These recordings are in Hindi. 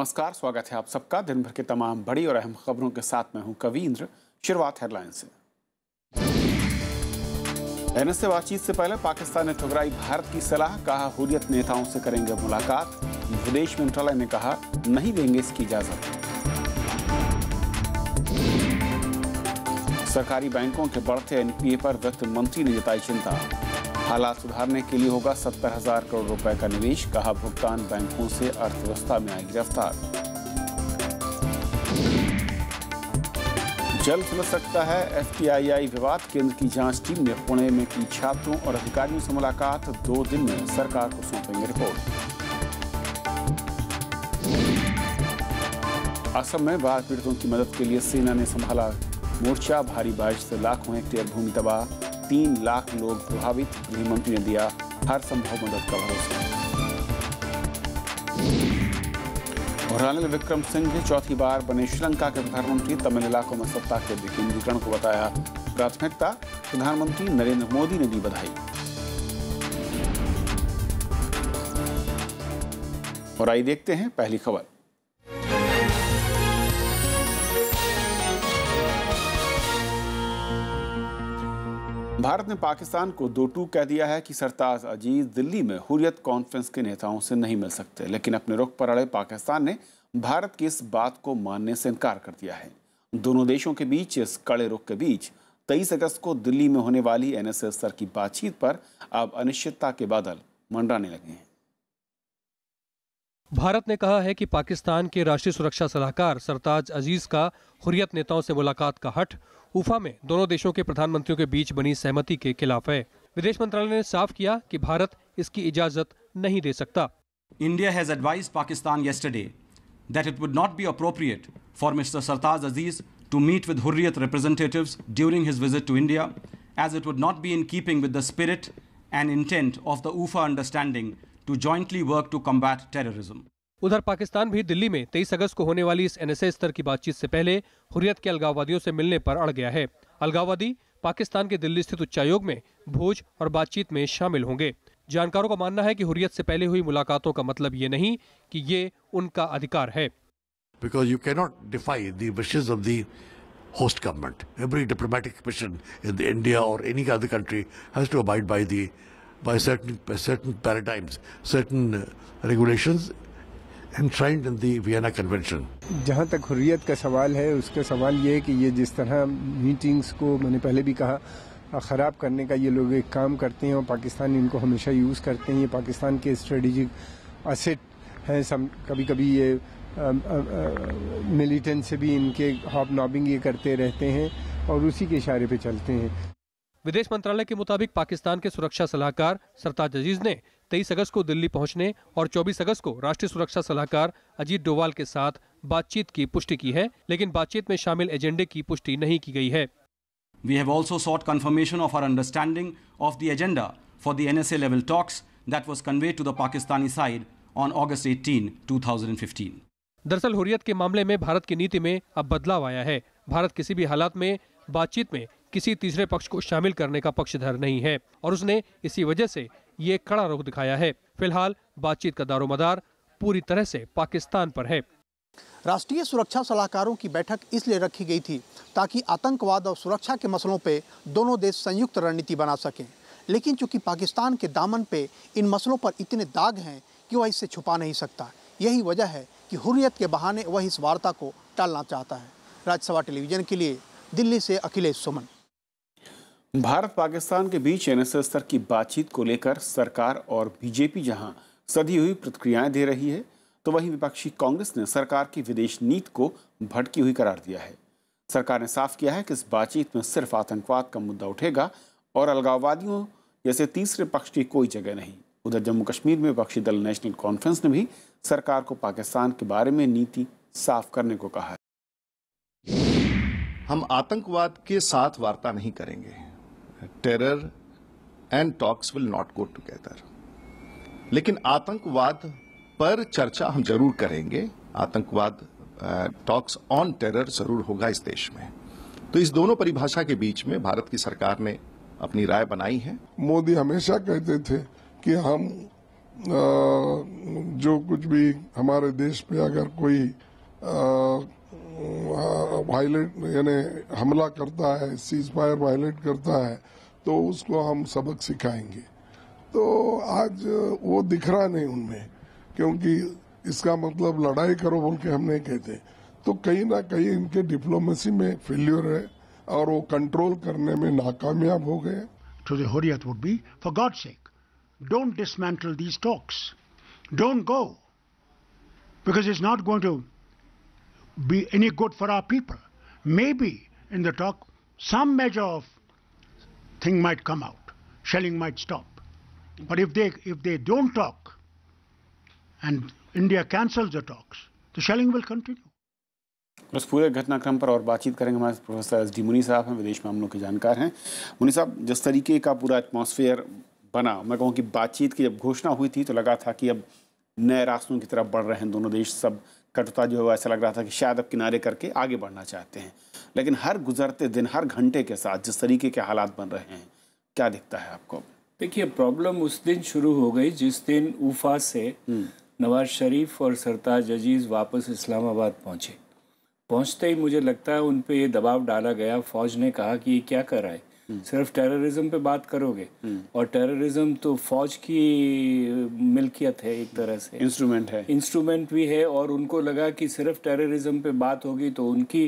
नमस्कार स्वागत है आप सबका दिन भर के तमाम बड़ी और अहम खबरों के साथ मैं हूं कवींद्र शुरुआत हेडलाइन से एनएस से बातचीत से पहले पाकिस्तान ने ठुकराई भारत की सलाह कहा हुरियत नेताओं से करेंगे मुलाकात विदेश मंत्रालय ने कहा नहीं देंगे इसकी इजाजत सरकारी बैंकों के बढ़ते एनपीए पर वित्त मंत्री ने जताई चिंता हालात सुधारने के लिए होगा सत्तर हजार करोड़ रुपए का निवेश कहा भुगतान बैंकों से अर्थव्यवस्था में आई गिरफ्तार जल्द सुलझ सकता है एफटीआईआई विवाद केंद्र की जांच टीम ने पुणे में की छात्रों और अधिकारियों से मुलाकात दो दिन में सरकार को सौंपेंगे रिपोर्ट असम में बाढ़ पीड़ितों की मदद के लिए सेना ने संभाला मोर्चा भारी बारिश से लाखों हेक्टेयर भूमि तबाह तीन लाख लोग प्रभावित गृहमंत्री ने दिया हर संभव मदद का भरोसा रानिल विक्रम सिंह ने चौथी बार बने श्रीलंका के प्रधानमंत्री तमिल इलाकों में सत्ता के विकेंद्रीकरण को बताया प्राथमिकता प्रधानमंत्री नरेंद्र मोदी ने दी बधाई और आई देखते हैं पहली खबर भारत ने पाकिस्तान को दो टूक कह दिया है कि सरताज अजीज दिल्ली में हुरियत कॉन्फ्रेंस के नेताओं से नहीं मिल सकते लेकिन अपने रुख पर अड़े पाकिस्तान ने भारत की इस बात को मानने से इनकार कर दिया है दोनों देशों के बीच इस कड़े रुख के बीच तेईस अगस्त को दिल्ली में होने वाली एनएसएस सर की बातचीत पर अब अनिश्चितता के बादल मंडराने लगे हैं भारत ने कहा है कि पाकिस्तान के राष्ट्रीय सुरक्षा सलाहकार सरताज अजीज का हुरियत नेताओं से मुलाकात का हट उफा में दोनों देशों के प्रधानमंत्रियों के बीच बनी सहमति के खिलाफ है विदेश मंत्रालय ने साफ किया कि भारत इसकी इजाजत नहीं दे सकता India has advised Pakistan yesterday that it would not be appropriate for mister Sartaj Aziz to meet with Hurriyat representative during his visit to India as it would not be in keeping with the spirit and intent of the Ufa understanding to jointly work to combat terrorism. उधर पाकिस्तान भी दिल्ली में 23 अगस्त को होने वाली इस एनएसए स्तर की बातचीत से पहले हुरियत के अलगाववादियों से मिलने पर अड़ गया है अलगाववादी पाकिस्तान के दिल्ली स्थित उच्चायोग में भोज और बातचीत में शामिल होंगे जानकारों का मानना है कि हुरियत से पहले हुई मुलाकातों का मतलब ये नहीं कि ये उनका अधिकार है because you cannot defy the wishes of the host government. Every diplomatic mission in India or any other country by certain, by certain paradigms, certain uh, regulations enshrined in the Vienna Convention. जहाँ तक हुर्रियत का सवाल है उसका सवाल ये है कि ये जिस तरह meetings को मैंने पहले भी कहा ख़राब करने का ये लोग एक काम करते हैं और पाकिस्तान इनको हमेशा यूज़ करते हैं ये पाकिस्तान के स्ट्रेटजिक असेट हैं सम कभी कभी ये मिलिटेंट से भी इनके हॉब नॉबिंग ये करते रहते हैं और उसी के इशारे पे चलते हैं विदेश मंत्रालय के मुताबिक पाकिस्तान के सुरक्षा सलाहकार सरताज अजीज ने 23 अगस्त को दिल्ली पहुंचने और 24 अगस्त को राष्ट्रीय सुरक्षा सलाहकार अजीत डोवाल के साथ बातचीत की पुष्टि की है लेकिन बातचीत में शामिल एजेंडे की पुष्टि नहीं की गई है we have also sought confirmation of our understanding of the agenda for for N S level talks that was conveyed to the Pakistani side on August eighteen to दरअसल हुरियत के मामले में भारत की नीति में अब बदलाव आया है भारत किसी भी हालात में बातचीत में किसी तीसरे पक्ष को शामिल करने का पक्षधर नहीं है और उसने इसी वजह से ये कड़ा रुख दिखाया है फिलहाल बातचीत का दारोमदार पूरी तरह से पाकिस्तान पर है राष्ट्रीय सुरक्षा सलाहकारों की बैठक इसलिए रखी गई थी ताकि आतंकवाद और सुरक्षा के मसलों पर दोनों देश संयुक्त रणनीति बना सकें लेकिन चूंकि पाकिस्तान के दामन पे इन मसलों पर इतने दाग हैं कि वह इससे छुपा नहीं सकता यही वजह है कि हुर्रियत के बहाने वह इस वार्ता को टालना चाहता है राज्यसभा टेलीविजन के लिए दिल्ली से अखिलेश सुमन भारत पाकिस्तान के बीच एनएसएस स्तर की बातचीत को लेकर सरकार और बीजेपी जहां सदी हुई प्रतिक्रियाएं दे रही है तो वहीं विपक्षी कांग्रेस ने सरकार की विदेश नीति को भटकी हुई करार दिया है सरकार ने साफ किया है कि इस बातचीत में सिर्फ आतंकवाद का मुद्दा उठेगा और अलगाववादियों जैसे तीसरे पक्ष की कोई जगह नहीं उधर जम्मू कश्मीर में विपक्षी दल नेशनल कॉन्फ्रेंस ने भी सरकार को पाकिस्तान के बारे में नीति साफ करने को कहा है हम आतंकवाद के साथ वार्ता नहीं करेंगे terror and talks will not go together लेकिन आतंकवाद पर चर्चा हम जरूर करेंगे आतंकवाद टॉक्स ऑन टेरर जरूर होगा इस देश में तो इस दोनों परिभाषा के बीच में भारत की सरकार ने अपनी राय बनाई है मोदी हमेशा कहते थे कि हम आ, जो कुछ भी हमारे देश पे अगर कोई आ, वायलेट यानी हमला करता है सीज फायर वायलेट करता है तो उसको हम सबक सिखाएंगे तो आज वो दिख रहा नहीं उनमें क्योंकि इसका मतलब लड़ाई करो बोल के हम नहीं कहते तो कहीं ना कहीं इनके डिप्लोमेसी में फेल्योर है और वो कंट्रोल करने में नाकामयाब हो गए to the Hurriyat would be for God sake don't dismantle these talks don't go because it's not going to be any good for our people. Maybe in the talk some measure of thing might come out. Shelling might stop. But if they, if they don't talk and India cancels the talks, the shelling will continue. बस पूरे घटनाक्रम पर और बातचीत करेंगे हमारे प्रोफेसर एस डी मुनी साहब हैं विदेश मामलों के जानकार हैं मुनी साहब जिस तरीके का पूरा एटमॉस्फेयर बना मैं कहूँ कि बातचीत की जब घोषणा हुई थी तो लगा था कि अब नए रास्तों की तरफ बढ़ रहे हैं दोनों देश सब कटुता जो है ऐसा लग रहा था कि शायद अब किनारे करके आगे बढ़ना चाहते हैं लेकिन हर गुजरते दिन हर घंटे के साथ जिस तरीके के हालात बन रहे हैं क्या दिखता है आपको देखिए प्रॉब्लम उस दिन शुरू हो गई जिस दिन उफा से हम्म। नवाज शरीफ और सरताज अजीज़ वापस इस्लामाबाद पहुंचे पहुंचते ही मुझे लगता है उन पर ये दबाव डाला गया फ़ौज ने कहा कि ये क्या कर रहा है सिर्फ टेररिज्म पे बात करोगे हम्म। और टेररिज्म तो फौज की मिल्कियत है एक तरह से इंस्ट्रूमेंट है इंस्ट्रूमेंट भी है और उनको लगा कि सिर्फ टेररिज्म पे बात होगी तो उनकी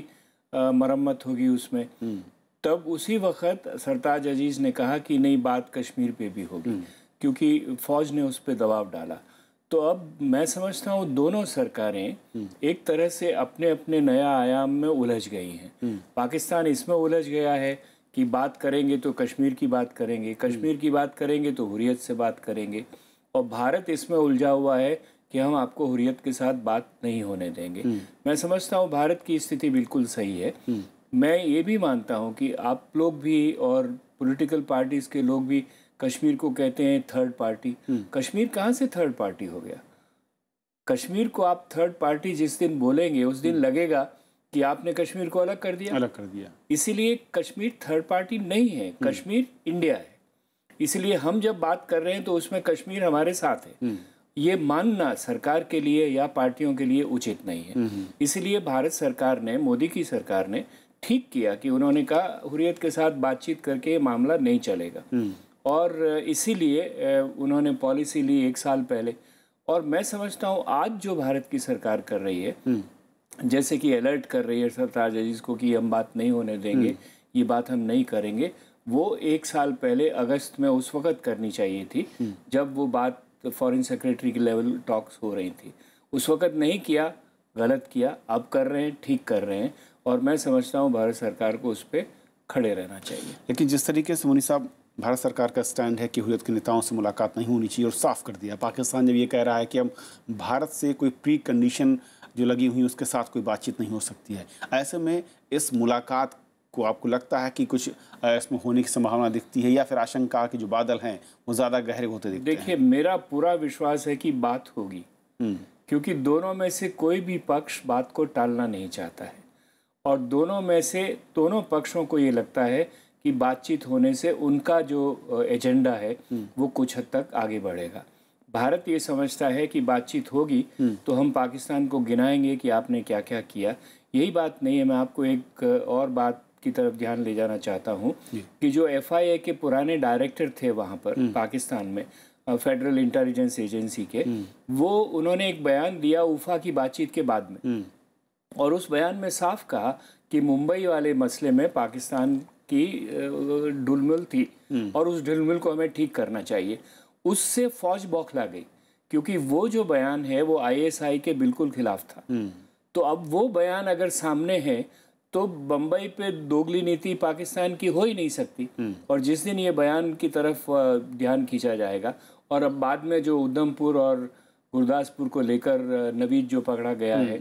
मरम्मत होगी उसमें हम्म। तब उसी वक्त सरताज अजीज ने कहा कि नहीं बात कश्मीर पे भी होगी हम्म। क्योंकि फौज ने उस पर दबाव डाला तो अब मैं समझता हूँ दोनों सरकारें एक तरह से अपने अपने नया आयाम में उलझ गई हैं पाकिस्तान इसमें उलझ गया है की बात करेंगे तो कश्मीर की बात करेंगे हम्म। कश्मीर की बात करेंगे तो हुरियत से बात करेंगे और भारत इसमें उलझा हुआ है कि हम आपको हुरियत के साथ बात नहीं होने देंगे हम्म। मैं समझता हूँ भारत की स्थिति बिल्कुल सही है हम्म। मैं ये भी मानता हूँ कि आप लोग भी और पॉलिटिकल पार्टीज के लोग भी कश्मीर को कहते हैं थर्ड पार्टी कश्मीर कहाँ से थर्ड पार्टी हो गया कश्मीर को आप थर्ड पार्टी जिस दिन बोलेंगे उस दिन लगेगा कि आपने कश्मीर को अलग कर दिया अलग कर दिया इसीलिए कश्मीर थर्ड पार्टी नहीं है हम्म। कश्मीर इंडिया है इसलिए हम जब बात कर रहे हैं तो उसमें कश्मीर हमारे साथ है हम्म। ये मानना सरकार के लिए या पार्टियों के लिए उचित नहीं है हम्म। इसलिए भारत सरकार ने मोदी की सरकार ने ठीक किया कि उन्होंने कहा हुरियत के साथ बातचीत करके ये मामला नहीं चलेगा और इसीलिए उन्होंने पॉलिसी ली एक साल पहले और मैं समझता हूँ आज जो भारत की सरकार कर रही है जैसे कि अलर्ट कर रही है सरताज अजीज को कि हम बात नहीं होने देंगे हम्म। ये बात हम नहीं करेंगे वो एक साल पहले अगस्त में उस वक्त करनी चाहिए थी हम्म। जब वो बात फॉरेन सेक्रेटरी के लेवल टॉक्स हो रही थी उस वक्त नहीं किया गलत किया अब कर रहे हैं ठीक कर रहे हैं और मैं समझता हूँ भारत सरकार को उस पर खड़े रहना चाहिए लेकिन जिस तरीके से मुनी साहब भारत सरकार का स्टैंड है कि हुत के नेताओं से मुलाकात नहीं होनी चाहिए और साफ कर दिया पाकिस्तान जब ये कह रहा है कि हम भारत से कोई प्री कंडीशन जो लगी हुई उसके साथ कोई बातचीत नहीं हो सकती है ऐसे में इस मुलाकात को आपको लगता है कि कुछ इसमें होने की संभावना दिखती है या फिर आशंका कि जो बादल हैं वो ज़्यादा गहरे होते दिखते देखिए मेरा पूरा विश्वास है कि बात होगी हम्म। क्योंकि दोनों में से कोई भी पक्ष बात को टालना नहीं चाहता है और दोनों में से दोनों पक्षों को ये लगता है कि बातचीत होने से उनका जो एजेंडा है हम्म। वो कुछ हद तक आगे बढ़ेगा भारत ये समझता है कि बातचीत होगी हम्म। तो हम पाकिस्तान को गिनाएंगे कि आपने क्या क्या किया यही बात नहीं है मैं आपको एक और बात की तरफ ध्यान ले जाना चाहता हूँ कि जो एफ के पुराने डायरेक्टर थे वहाँ पर हम्म। पाकिस्तान में फेडरल इंटेलिजेंस एजेंसी के हम्म। वो उन्होंने एक बयान दिया उफा की बातचीत के बाद में और उस बयान में साफ कहा कि मुंबई वाले मसले में पाकिस्तान की ढुलमुल थी और उस ढुलमुल को हमें ठीक करना चाहिए उससे फौज बौखला गई क्योंकि वो जो बयान है वो आईएसआई के बिल्कुल खिलाफ था हम्म। तो अब वो बयान अगर सामने है तो बम्बई पे दोगली नीति पाकिस्तान की हो ही नहीं सकती हम्म। और जिस दिन ये बयान की तरफ ध्यान खींचा जाएगा और अब बाद में जो उधमपुर और गुरदासपुर को लेकर नवीद जो पकड़ा गया हम्म। है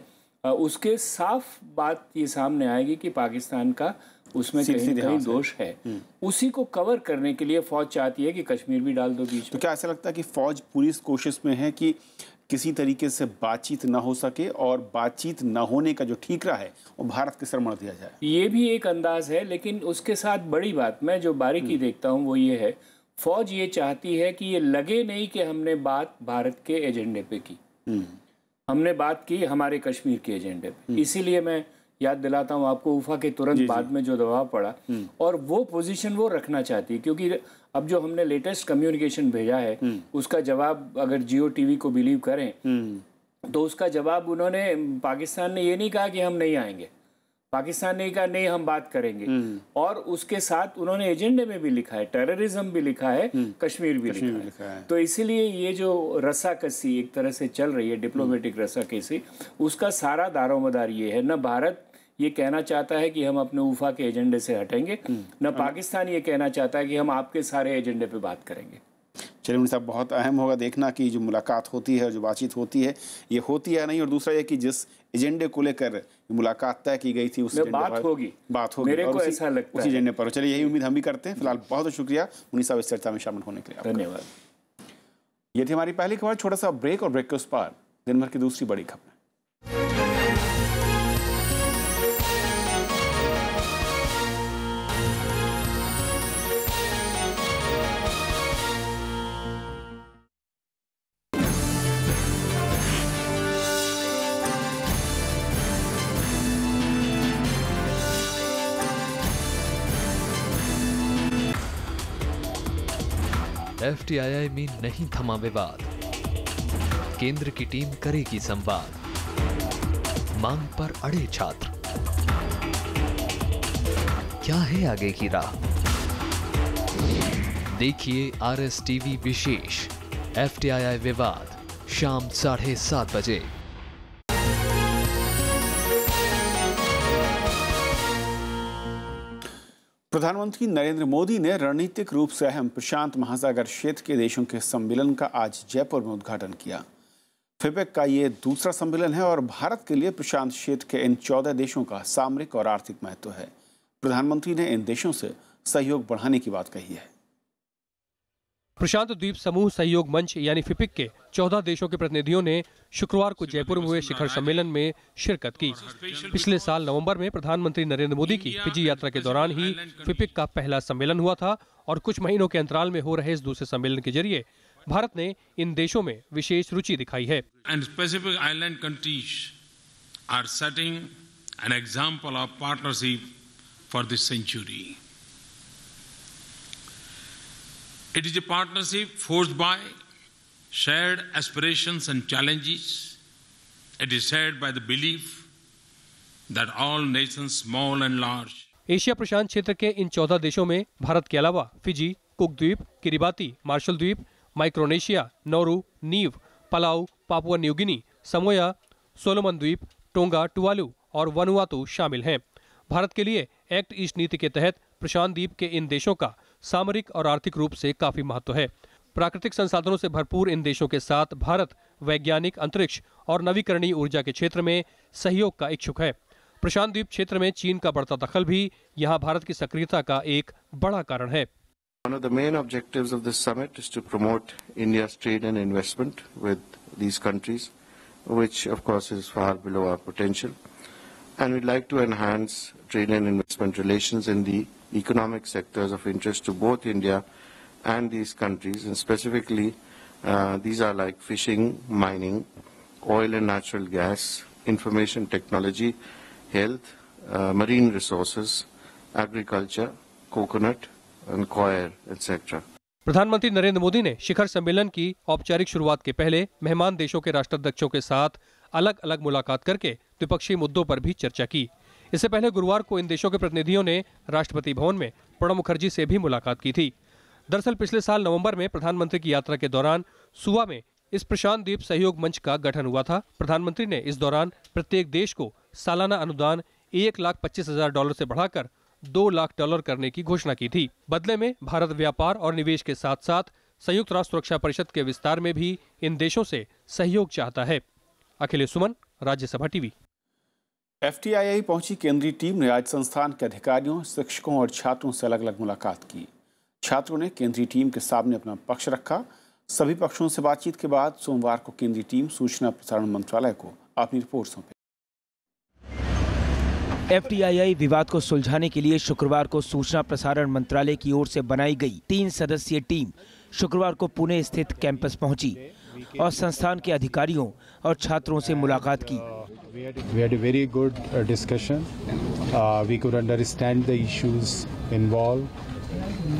उसके साफ बात ये सामने आएगी कि पाकिस्तान का उसमें कहीं कहीं हाँ, दोष है, है। हम्म। उसी को कवर करने के लिए फौज चाहती है कि कश्मीर भी डाल दो बीच तो क्या ऐसा लगता है कि फौज पूरी कोशिश में है कि किसी तरीके से बातचीत ना हो सके और बातचीत ना होने का जो ठीक रहा है वो भारत के सरमण दिया जाए ये भी एक अंदाज है लेकिन उसके साथ बड़ी बात मैं जो बारीकी हम्म। देखता हूँ वो ये है फौज ये चाहती है कि ये लगे नहीं कि हमने बात भारत के एजेंडे पे की हम्म। हमने बात की हमारे कश्मीर के एजेंडे पे इसीलिए मैं याद दिलाता हूँ आपको उफा के तुरंत बाद में जो दबाव पड़ा हम्म। और वो पोजीशन वो रखना चाहती है क्योंकि अब जो हमने लेटेस्ट कम्युनिकेशन भेजा है हम्म। उसका जवाब अगर जियो टीवी को बिलीव करें हम्म। तो उसका जवाब उन्होंने पाकिस्तान ने ये नहीं कहा कि हम नहीं आएंगे पाकिस्तान ने कहा नहीं हम बात करेंगे और उसके साथ उन्होंने एजेंडे में भी लिखा है टेररिज्म भी लिखा है कश्मीर भी कश्मीर लिखा, लिखा है।, है तो इसीलिए ये जो रसा कसी एक तरह से चल रही है डिप्लोमेटिक रसा कसी उसका सारा दारोमदार ये है न भारत ये कहना चाहता है कि हम अपने उफा के एजेंडे से हटेंगे हम्म। न पाकिस्तान ये कहना चाहता है कि हम आपके सारे एजेंडे पर बात करेंगे चलिए मुझे साहब बहुत अहम होगा देखना कि जो मुलाकात होती है जो बातचीत होती है ये होती है नहीं और दूसरा ये कि जिस एजेंडे को लेकर मुलाकात तय की गई थी उस बात होगी बात होगी मेरे को ऐसा लगता उसी एजेंडे पर चलिए यही उम्मीद हम भी करते हैं फिलहाल बहुत बहुत शुक्रिया मुनी साहब इस चर्चा में शामिल होने के लिए धन्यवाद ये थी हमारी पहली खबर छोटा सा ब्रेक और ब्रेक के उस पार दिन भर की दूसरी बड़ी खबर एफटीआईआई में नहीं थमा विवाद केंद्र की टीम करेगी संवाद मांग पर अड़े छात्र क्या है आगे की राह देखिए आरएसटीवी टीवी विशेष एफटीआईआई विवाद शाम साढ़े सात बजे प्रधानमंत्री नरेंद्र मोदी ने रणनीतिक रूप से अहम प्रशांत महासागर क्षेत्र के देशों के सम्मेलन का आज जयपुर में उद्घाटन किया फिपेक का ये दूसरा सम्मेलन है और भारत के लिए प्रशांत क्षेत्र के इन चौदह देशों का सामरिक और आर्थिक महत्व है प्रधानमंत्री ने इन देशों से सहयोग बढ़ाने की बात कही है प्रशांत द्वीप समूह सहयोग मंच यानी फिपिक के 14 देशों के प्रतिनिधियों ने शुक्रवार को जयपुर में हुए शिखर सम्मेलन में शिरकत की पिछले साल नवंबर में प्रधानमंत्री नरेंद्र मोदी की फिजी यात्रा के दौरान ही फिपिक का पहला सम्मेलन हुआ था और कुछ महीनों के अंतराल में हो रहे इस दूसरे सम्मेलन के जरिए भारत ने इन देशों में विशेष रुचि दिखाई है and countries are setting an of partnership for this century It is a partnership forged by shared aspirations and challenges. It is shared by the belief that all nations, small and large, Asia प्रशांत क्षेत्र के इन चौदह देशों में भारत के अलावा फिजी कुक द्वीप किरिबाती मार्शल द्वीप Micronesia Nauru Niue Palau Papua New Guinea Samoa Solomon द्वीप टोंगा टुवालू और वनुआतु शामिल हैं भारत के लिए एक्ट ईस्ट नीति के तहत प्रशांत द्वीप के इन देशों का सामरिक और आर्थिक रूप से काफी महत्व है प्राकृतिक संसाधनों से भरपूर इन देशों के साथ भारत वैज्ञानिक अंतरिक्ष और नवीकरणीय ऊर्जा के क्षेत्र में सहयोग का इच्छुक है प्रशांत द्वीप क्षेत्र में चीन का बढ़ता दखल भी यहाँ भारत की सक्रियता का एक बड़ा कारण है One of the main objectives of this summit is to promote India's trade and investment with these countries, which of course is far below our potential. And we'd like to enhance trade and investment relations in the economic sectors of interest to both India and these countries, and specifically uh, these are like fishing, mining, oil and natural gas, information technology, health, uh, marine resources, agriculture, coconut, and coir, etc. प्रधानमंत्री नरेंद्र मोदी ने शिखर सम्मेलन की औपचारिक शुरुआत के पहले मेहमान देशों के राष्ट्राध्यक्षों के साथ अलग अलग मुलाकात करके द्विपक्षीय मुद्दों पर भी चर्चा की इससे पहले गुरुवार को इन देशों के प्रतिनिधियों ने राष्ट्रपति भवन में प्रणब मुखर्जी से भी मुलाकात की थी दरअसल पिछले साल नवंबर में प्रधानमंत्री की यात्रा के दौरान सुबह में इस प्रशांत द्वीप सहयोग मंच का गठन हुआ था प्रधानमंत्री ने इस दौरान प्रत्येक देश को सालाना अनुदान एक लाख पच्चीस हजार डॉलर से बढ़ाकर दो लाख डॉलर करने की घोषणा की थी बदले में भारत व्यापार और निवेश के साथ साथ संयुक्त राष्ट्र सुरक्षा परिषद के विस्तार में भी इन देशों से सहयोग चाहता है अखिलेश सुमन राज्यसभा टीवी एफटीआईआई पहुंची केंद्रीय टीम ने आज संस्थान के अधिकारियों शिक्षकों और छात्रों से अलग अलग मुलाकात की छात्रों ने केंद्रीय टीम के सामने अपना पक्ष रखा सभी पक्षों से बातचीत के बाद सोमवार को केंद्रीय टीम सूचना प्रसारण मंत्रालय को अपनी रिपोर्ट सौंपे एफटीआईआई विवाद को सुलझाने के लिए शुक्रवार को सूचना प्रसारण मंत्रालय की ओर से बनाई गई तीन सदस्यीय टीम शुक्रवार को पुणे स्थित कैंपस पहुंची और संस्थान के अधिकारियों और छात्रों से मुलाकात uh, की very good discussion we could understand the involve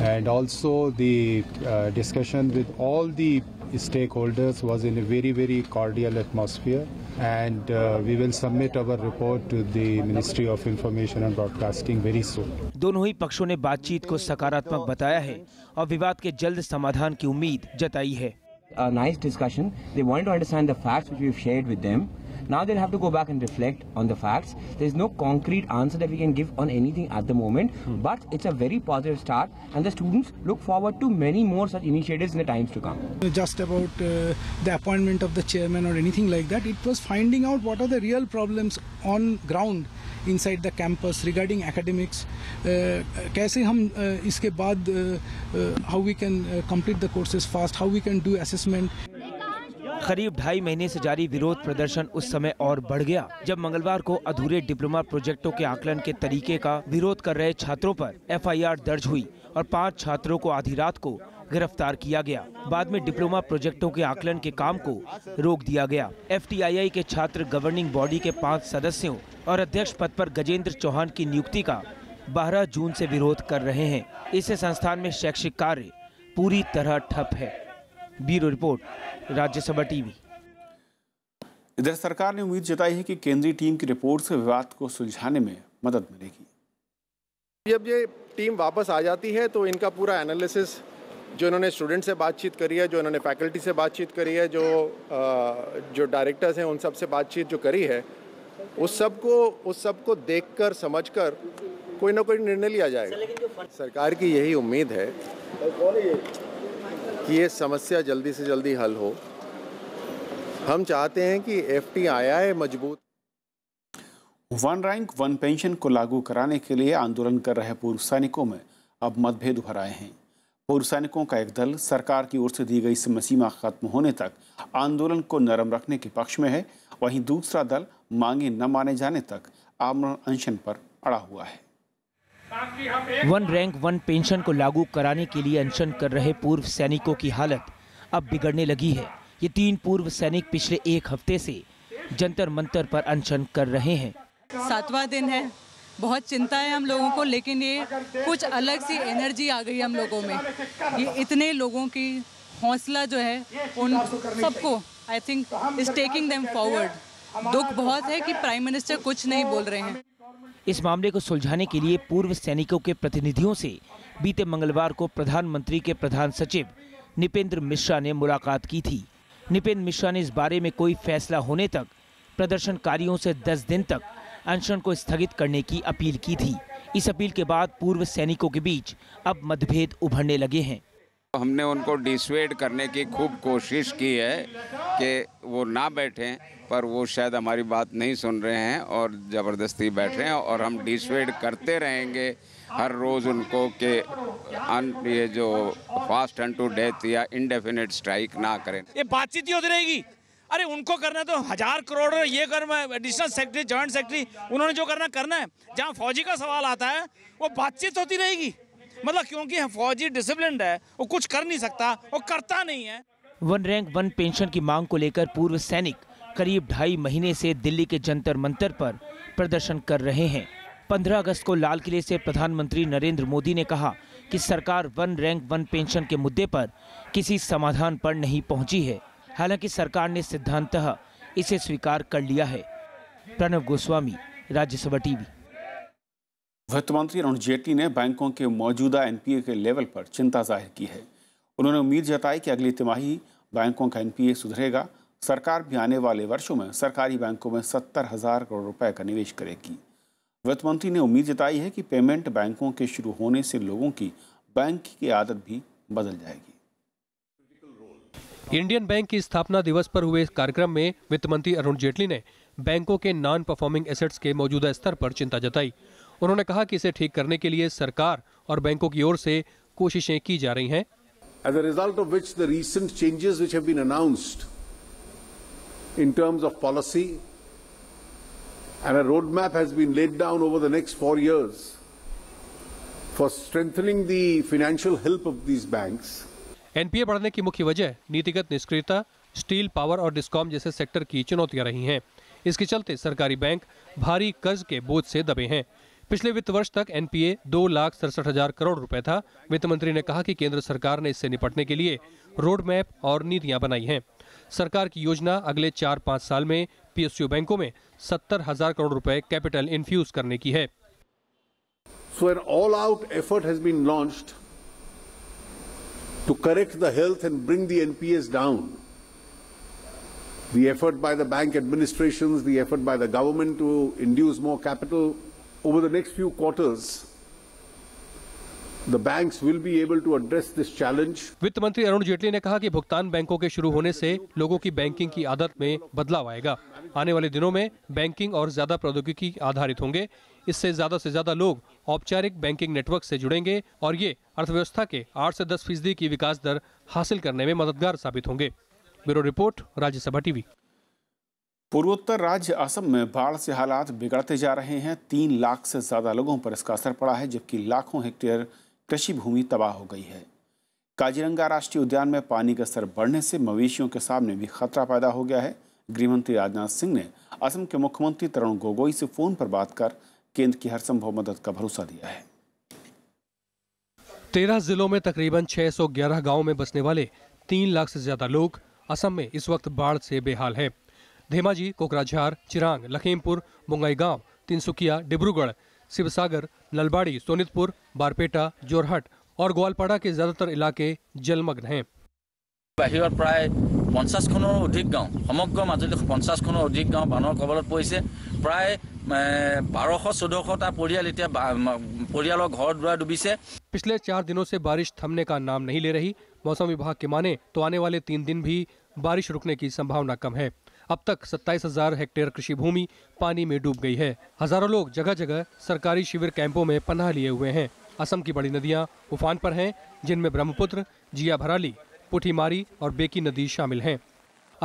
and also discussion with all the stakeholders was in very very cordial atmosphere and we will submit our report to the ministry of information and broadcasting very soon दोनों ही पक्षों ने बातचीत को सकारात्मक बताया है और विवाद के जल्द समाधान की उम्मीद जताई है a nice discussion. They wanted to understand the facts which we've shared with them. Now they'll have to go back and reflect on the facts. There's no concrete answer that we can give on anything at the moment, hmm. but it's a very positive start, and the students look forward to many more such initiatives in the times to come. Just about uh, the appointment of the chairman or anything like that, it was finding out what are the real problems on ground inside the campus regarding academics. Uh, uh, uh, how we can uh, complete the courses fast, how we can do assessment. करीब ढाई महीने से जारी विरोध प्रदर्शन उस समय और बढ़ गया जब मंगलवार को अधूरे डिप्लोमा प्रोजेक्टों के आकलन के तरीके का विरोध कर रहे छात्रों पर एफआईआर दर्ज हुई और पांच छात्रों को आधी रात को गिरफ्तार किया गया बाद में डिप्लोमा प्रोजेक्टों के आकलन के काम को रोक दिया गया एफ के छात्र गवर्निंग बॉडी के पाँच सदस्यों और अध्यक्ष पद पर गजेंद्र चौहान की नियुक्ति का बारह जून ऐसी विरोध कर रहे हैं इस संस्थान में शैक्षिक कार्य पूरी तरह ठप है ब्यूरो रिपोर्ट राज्यसभा टीवी इधर सरकार ने उम्मीद जताई है कि केंद्रीय टीम की रिपोर्ट से विवाद को सुलझाने में मदद मिलेगी जब ये टीम वापस आ जाती है तो इनका पूरा एनालिसिस जो इन्होंने स्टूडेंट से बातचीत करी है जो इन्होंने फैकल्टी से बातचीत करी है जो जो डायरेक्टर्स हैं उन सब से बातचीत जो करी है उस सब को उस सब को देख कर समझ कर कोई ना कोई निर्णय लिया जाएगा सरकार की यही उम्मीद है कि ये समस्या जल्दी से जल्दी हल हो हम चाहते हैं कि एफ टी मजबूत वन रैंक वन पेंशन को लागू कराने के लिए आंदोलन कर रहे पूर्व सैनिकों में अब मतभेद उभर आए हैं पूर्व सैनिकों का एक दल सरकार की ओर से दी गई समय सीमा खत्म होने तक आंदोलन को नरम रखने के पक्ष में है वहीं दूसरा दल मांगे न माने जाने तक आमरण अनशन पर अड़ा हुआ है वन रैंक वन पेंशन को लागू कराने के लिए अनशन कर रहे पूर्व सैनिकों की हालत अब बिगड़ने लगी है ये तीन पूर्व सैनिक पिछले एक हफ्ते से जंतर मंतर पर अनशन कर रहे हैं सातवां दिन है बहुत चिंता है हम लोगों को लेकिन ये कुछ अलग सी एनर्जी आ गई हम लोगों में ये इतने लोगों की हौसला जो है उन सबको I think is taking them forward दुख बहुत है कि प्राइम मिनिस्टर कुछ नहीं बोल रहे हैं इस मामले को सुलझाने के लिए पूर्व सैनिकों के प्रतिनिधियों से बीते मंगलवार को प्रधानमंत्री के प्रधान सचिव निपेंद्र मिश्रा ने मुलाकात की थी निपेंद्र मिश्रा ने इस बारे में कोई फैसला होने तक प्रदर्शनकारियों से 10 दिन तक अनशन को स्थगित करने की अपील की थी इस अपील के बाद पूर्व सैनिकों के बीच अब मतभेद उभरने लगे हैं हमने उनको डिसवेड करने की खूब कोशिश की है कि वो ना बैठें पर वो शायद हमारी बात नहीं सुन रहे हैं और ज़बरदस्ती बैठ रहे हैं और हम डिसवेड करते रहेंगे हर रोज़ उनको कि ये जो फास्ट अन टू डेथ या इनडेफिनेट स्ट्राइक ना करें ये बातचीत ही होती रहेगी अरे उनको करना तो हज़ार करोड़ ये करना एडिशनल सेक्रेटरी ज्वाइंट सेक्रेटरी उन्होंने जो करना करना है जहाँ फौजी का सवाल आता है वो बातचीत होती रहेगी मतलब क्योंकि फौजी डिसिप्लिन है वो कुछ कर नहीं सकता वो करता नहीं है वन रैंक वन पेंशन की मांग को लेकर पूर्व सैनिक करीब ढाई महीने से दिल्ली के जंतर मंतर पर प्रदर्शन कर रहे हैं 15 अगस्त को लाल किले से प्रधानमंत्री नरेंद्र मोदी ने कहा कि सरकार वन रैंक वन पेंशन के मुद्दे पर किसी समाधान पर नहीं पहुंची है हालांकि सरकार ने सिद्धांतः इसे स्वीकार कर लिया है प्रणव गोस्वामी राज्यसभा टीवी वित्त मंत्री अरुण जेटली ने बैंकों के मौजूदा एनपीए के लेवल पर चिंता जाहिर की है उन्होंने उम्मीद जताई कि अगली तिमाही बैंकों का एनपीए सुधरेगा सरकार भी आने वाले वर्षों में सरकारी बैंकों में सत्तर हजार करोड़ रुपए का निवेश करेगी वित्त मंत्री ने उम्मीद जताई है कि पेमेंट बैंकों के शुरू होने से लोगों की बैंक की आदत भी बदल जाएगी इंडियन बैंक की स्थापना दिवस पर हुए कार्यक्रम में वित्त मंत्री अरुण जेटली ने बैंकों के नॉन परफॉर्मिंग एसेट्स के मौजूदा स्तर पर चिंता जताई उन्होंने कहा कि इसे ठीक करने के लिए सरकार और बैंकों की ओर से कोशिशें की जा रही हैं as a result of which the recent changes which have been announced in terms of policy and a road map has been laid down over the next four years for strengthening the financial health of these banks NPA बढ़ने की मुख्य वजह नीतिगत निष्क्रियता स्टील पावर और डिस्कॉम जैसे सेक्टर की चुनौतियां रही हैं इसके चलते सरकारी बैंक भारी कर्ज के बोझ से दबे हैं पिछले वित्त वर्ष तक एनपीए दो लाख सड़सठ हजार करोड़ रुपए था वित्त मंत्री ने कहा कि केंद्र सरकार ने इससे निपटने के लिए रोड मैप और नीतियां बनाई हैं सरकार की योजना अगले चार पाँच साल में पीएसयू बैंकों में सत्तर हजार करोड़ रुपए कैपिटल इन्फ्यूज करने की है सो the effort by the bank administrations the effort by the government to induce more capital over the next few quarters, The banks will be able to address this challenge. वित्त मंत्री अरुण जेटली ने कहा कि भुगतान बैंकों के शुरू होने से लोगों की बैंकिंग की आदत में बदलाव आएगा आने वाले दिनों में बैंकिंग और ज्यादा प्रौद्योगिकी आधारित होंगे इससे ज्यादा से ज्यादा लोग औपचारिक बैंकिंग नेटवर्क से जुड़ेंगे और ये अर्थव्यवस्था के आठ से दस फीसदी की विकास दर हासिल करने में मददगार साबित होंगे ब्यूरो रिपोर्ट राज्यसभा टीवी पूर्वोत्तर राज्य असम में बाढ़ से हालात बिगड़ते जा रहे हैं तीन लाख से ज़्यादा लोगों पर इसका असर पड़ा है जबकि लाखों हेक्टेयर कृषि भूमि तबाह हो गई है काजीरंगा राष्ट्रीय उद्यान में पानी का स्तर बढ़ने से मवेशियों के सामने भी खतरा पैदा हो गया है गृहमंत्री राजनाथ सिंह ने असम के मुख्यमंत्री तरुण गोगोई से फ़ोन पर बात कर केंद्र की हर संभव मदद का भरोसा दिया है तेरह जिलों में तकरीबन ग्यारह गाँव में बसने वाले तीन लाख से ज्यादा लोग असम में इस वक्त बाढ़ से बेहाल हैं। धेमाजी कोकराझार चिरांग लखीमपुर बोंगाईगांव तिनसुकिया डिब्रूगढ़ शिवसागर नलबाड़ी सोनितपुर बारपेटा जोरहट और ग्वालपाड़ा के ज़्यादातर इलाके जलमग्न हैं বাহিৰত প্ৰায় পঞ্চাছখনৰ অধিক গাঁও সমগ্ৰ মাজুলীখন পঞ্চাছখনৰ অধিক গাঁও বানৰ কবলত পৰিছে প্ৰায় बारह चौदह परियाल घर द्वार डूबी से पिछले चार दिनों से बारिश थमने का नाम नहीं ले रही मौसम विभाग के माने तो आने वाले तीन दिन भी बारिश रुकने की संभावना कम है अब तक सत्ताईस हजार हेक्टेयर कृषि भूमि पानी में डूब गई है हजारों लोग जगह जगह सरकारी शिविर कैंपों में पन्ना लिए हुए हैं असम की बड़ी नदियां उफान पर हैं जिनमें ब्रह्मपुत्र जिया भराली पुठीमारी और बेकी नदी शामिल हैं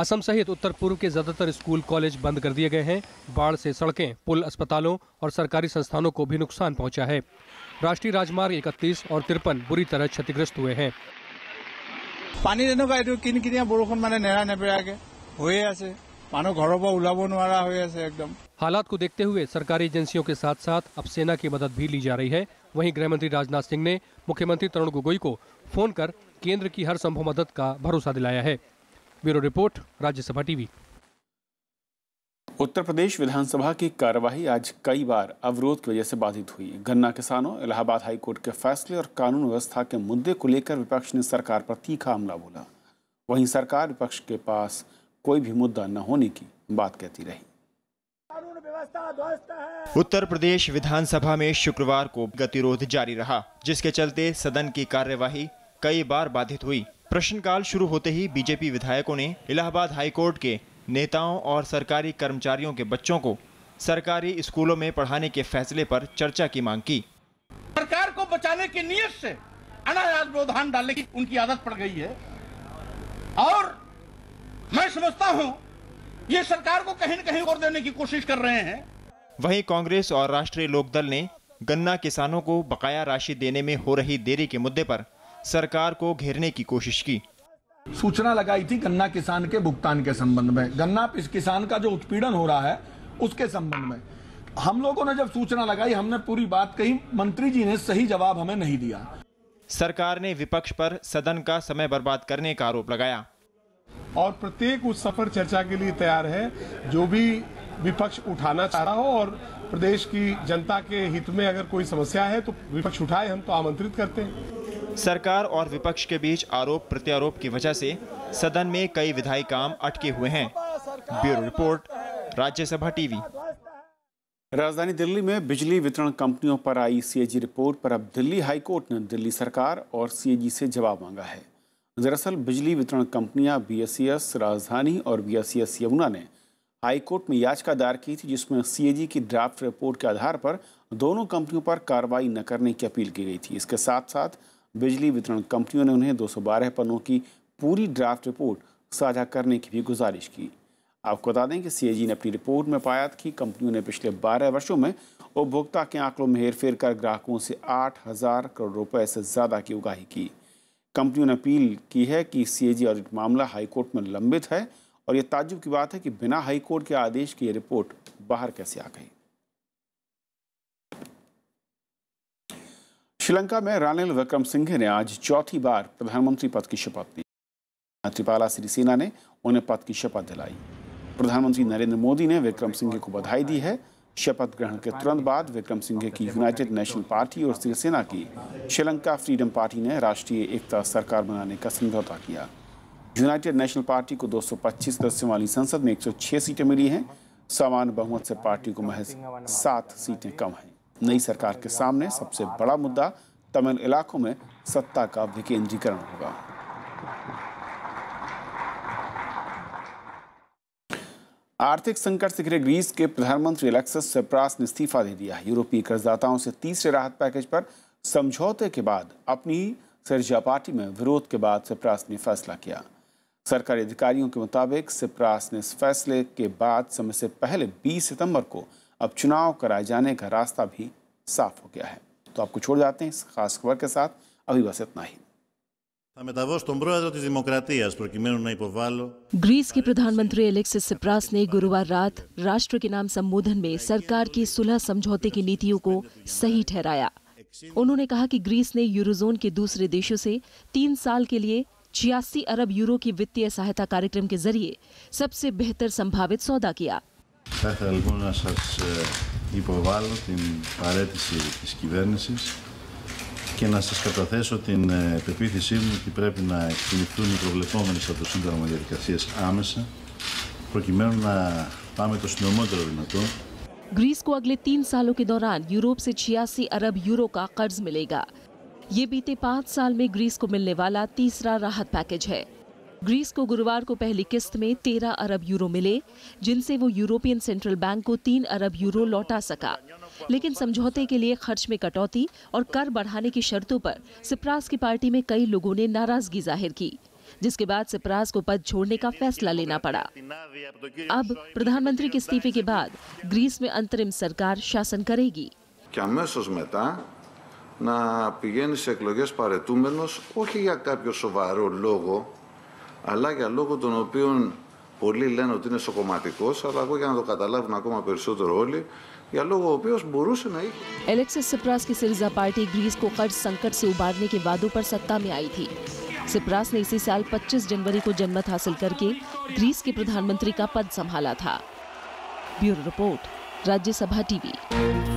असम सहित उत्तर पूर्व के ज्यादातर स्कूल कॉलेज बंद कर दिए गए हैं बाढ़ से सड़कें पुल अस्पतालों और सरकारी संस्थानों को भी नुकसान पहुंचा है राष्ट्रीय राजमार्ग इकतीस और तिरपन बुरी तरह क्षतिग्रस्त हुए हैं पानी এনেকুৱা এইটো কিনকিনীয়া বৰষুণ মানে নেৰা নেপেৰাকে হৈয়ে मानो घरों पर ওলাব নোৱাৰা হৈ আছে हालात को देखते हुए सरकारी एजेंसियों के साथ साथ अब सेना की मदद भी ली जा रही है वहीं गृह मंत्री राजनाथ सिंह ने मुख्यमंत्री तरुण गोगोई को फोन कर केंद्र की हर संभव मदद का भरोसा दिलाया है bureau report Rajya Sabha TV Uttar Pradesh Vidhan Sabha की कार्यवाही आज कई बार अवरोध की वजह से बाधित हुई गन्ना किसानों इलाहाबाद हाईकोर्ट के फैसले और कानून व्यवस्था के मुद्दे को लेकर विपक्ष ने सरकार पर तीखा हमला बोला वहीं सरकार विपक्ष के पास कोई भी मुद्दा न होने की बात कहती रही उत्तर प्रदेश विधानसभा में शुक्रवार को गतिरोध जारी रहा जिसके चलते सदन की कार्यवाही कई बार बाधित हुई प्रश्नकाल शुरू होते ही बीजेपी विधायकों ने इलाहाबाद हाईकोर्ट के नेताओं और सरकारी कर्मचारियों के बच्चों को सरकारी स्कूलों में पढ़ाने के फैसले पर चर्चा की मांग की सरकार को बचाने की नीयत से अनाज डालने की उनकी आदत पड़ गई है और मैं समझता हूं ये सरकार को कहीं न कहीं और देने की कोशिश कर रहे हैं वहीं कांग्रेस और राष्ट्रीय लोकदल ने गन्ना किसानों को बकाया राशि देने में हो रही देरी के मुद्दे पर सरकार को घेरने की कोशिश की सूचना लगाई थी गन्ना किसान के भुगतान के संबंध में गन्ना किसान का जो उत्पीड़न हो रहा है उसके संबंध में हम लोगों ने जब सूचना लगाई हमने पूरी बात कही मंत्री जी ने सही जवाब हमें नहीं दिया सरकार ने विपक्ष पर सदन का समय बर्बाद करने का आरोप लगाया और प्रत्येक उस सफर चर्चा के लिए तैयार है जो भी विपक्ष उठाना चाह रहा हो और प्रदेश की जनता के हित में अगर कोई समस्या है तो विपक्ष उठाए हम तो आमंत्रित करते हैं सरकार और विपक्ष के बीच आरोप प्रत्यारोप की वजह से सदन में कई विधायी काम अटके हुए हैं ब्यूरो रिपोर्ट राज्यसभा टीवी राजधानी दिल्ली में बिजली वितरण कंपनियों पर आई सीएजी रिपोर्ट पर अब दिल्ली हाईकोर्ट ने दिल्ली सरकार और सीएजी से जवाब मांगा है दरअसल बिजली वितरण कंपनियां बीएसईएस राजधानी और बीएसईएस यमुना ने हाईकोर्ट में याचिका दायर की थी जिसमें सीएजी की ड्राफ्ट रिपोर्ट के आधार पर दोनों कंपनियों पर कार्रवाई न करने की अपील की गई थी इसके साथ साथ बिजली वितरण कंपनियों ने उन्हें 212 पन्नों की पूरी ड्राफ्ट रिपोर्ट साझा करने की भी गुजारिश की आपको बता दें कि सी ने अपनी रिपोर्ट में पाया कि कंपनियों ने पिछले 12 वर्षों में उपभोक्ता के आंकड़ों में हेरफेर कर ग्राहकों से 8000 करोड़ रुपए से ज़्यादा की उगाही की कंपनियों ने अपील की है कि सीएजी ऑडिट मामला हाईकोर्ट में लंबित है और ये ताजुब की बात है कि बिना हाईकोर्ट के आदेश की ये रिपोर्ट बाहर कैसे आ गई श्रीलंका में रानिल विक्रम सिंघे ने आज चौथी बार प्रधानमंत्री पद की शपथ ली त्रिपाला सिरिसेना ने उन्हें पद की शपथ दिलाई प्रधानमंत्री नरेंद्र मोदी ने विक्रम सिंघे को बधाई दी है शपथ ग्रहण के तुरंत बाद विक्रम सिंघे की यूनाइटेड नेशनल पार्टी और शिवसेना की श्रीलंका फ्रीडम पार्टी ने राष्ट्रीय एकता सरकार बनाने का समझौता किया यूनाइटेड नेशनल पार्टी को 225 सदस्यों वाली संसद में 106 सीटें मिली हैं सामान्य बहुमत से पार्टी को महज सात सीटें कम हैं नई सरकार के सामने सबसे बड़ा मुद्दा तमिल इलाकों में सत्ता का विकेंद्रीकरण होगा आर्थिक संकट से घिरे ग्रीस के प्रधानमंत्री अलेक्सस सेप्रास ने इस्तीफा दे दिया है यूरोपीय कर्जदाताओं से तीसरे राहत पैकेज पर समझौते के बाद अपनी सरजा पार्टी में विरोध के बाद सिप्रास ने फैसला किया सरकारी अधिकारियों के मुताबिक सिप्रास ने इस फैसले के बाद समय से पहले 20 सितंबर को अब चुनाव कराए जाने का रास्ता भी साफ हो गया है तो आपको छोड़ जाते हैं इस खास खबर के साथ अभी बस इतना ही ग्रीस के प्रधानमंत्री एलेक्सिस सिप्रास ने गुरुवार रात राष्ट्र के नाम संबोधन में सरकार की सुलह समझौते की नीतियों को सही ठहराया उन्होंने कहा कि ग्रीस ने यूरोजोन के दूसरे देशों से तीन साल के लिए छियासी अरब यूरो की वित्तीय सहायता कार्यक्रम के जरिए सबसे बेहतर संभावित सौदा किया Θα ήθελα λοιπόν να σας υποβάλω την παρέτηση της κυβέρνησης και να σας καταθέσω την ε, πεποίθησή μου ότι πρέπει να εκτιμηθούν οι προβλεπόμενες από το Σύνταγμα διαδικασίες άμεσα προκειμένου να πάμε το συντομότερο δυνατό ग्रीस को अगले तीन सालों के दौरान यूरोप से छियासी अरब यूरो का कर्ज मिलेगा ये बीते पाँच साल में ग्रीस को मिलने वाला तीसरा राहत पैकेज है ग्रीस को गुरुवार को पहली किस्त में तेरह अरब यूरो मिले जिनसे वो यूरोपियन सेंट्रल बैंक को तीन अरब यूरो लौटा सका लेकिन समझौते के लिए खर्च में कटौती और कर बढ़ाने की शर्तों पर सिप्रास की पार्टी में कई लोगों ने नाराजगी जाहिर की जिसके बाद सिप्रास को पद छोड़ने का फैसला लेना पड़ा अब प्रधानमंत्री के इस्तीफे के बाद ग्रीस में अंतरिम सरकार शासन करेगी क्या मैं να πηγαίνει σε εκλογές παρετούμενος όχι για κάποιο σοβαρό λόγο, αλλά για λόγο τον οποίο πολλοί λένε ότι είναι σοκομματικός, αλλά εγώ για να το καταλάβουν ακόμα περισσότερο όλοι, या लोगों पे उस भरोसे नहीं एलेक्सिस सिप्रास की सिरिजा पार्टी ग्रीस को कर्ज संकट से उबारने के वादों पर सत्ता में आई थी सिप्रास ने इसी साल 25 जनवरी को जनमत हासिल करके ग्रीस के प्रधानमंत्री का पद संभाला था ब्यूरो रिपोर्ट राज्यसभा टीवी